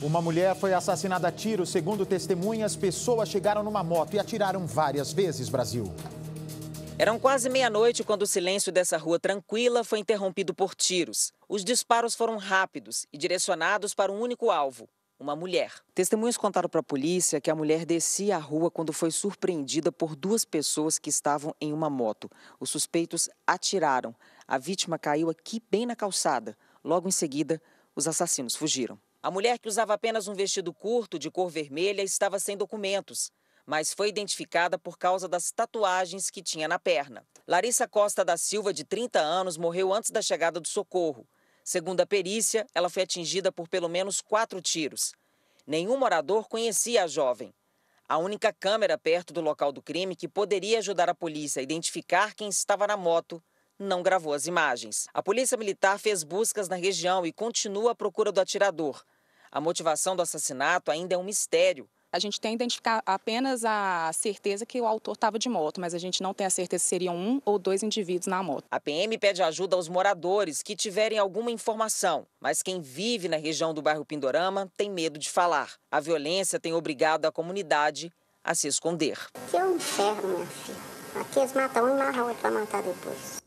Uma mulher foi assassinada a tiro. Segundo testemunhas, pessoas chegaram numa moto e atiraram várias vezes, Brasil. Eram quase meia-noite quando o silêncio dessa rua tranquila foi interrompido por tiros. Os disparos foram rápidos e direcionados para um único alvo, uma mulher. Testemunhas contaram para a polícia que a mulher descia a rua quando foi surpreendida por duas pessoas que estavam em uma moto. Os suspeitos atiraram. A vítima caiu aqui bem na calçada. Logo em seguida, os assassinos fugiram. A mulher que usava apenas um vestido curto de cor vermelha estava sem documentos, mas foi identificada por causa das tatuagens que tinha na perna. Larissa Costa da Silva, de 30 anos, morreu antes da chegada do socorro. Segundo a perícia, ela foi atingida por pelo menos quatro tiros. Nenhum morador conhecia a jovem. A única câmera perto do local do crime que poderia ajudar a polícia a identificar quem estava na moto não gravou as imagens. A Polícia Militar fez buscas na região e continua a procura do atirador. A motivação do assassinato ainda é um mistério. A gente tem identificar apenas a certeza que o autor estava de moto, mas a gente não tem a certeza se seriam um ou dois indivíduos na moto. A PM pede ajuda aos moradores que tiverem alguma informação, mas quem vive na região do bairro Pindorama tem medo de falar. A violência tem obrigado a comunidade a se esconder. Que é um inferno, minha filha. Aqui eles matam um e marram outro para matar depois.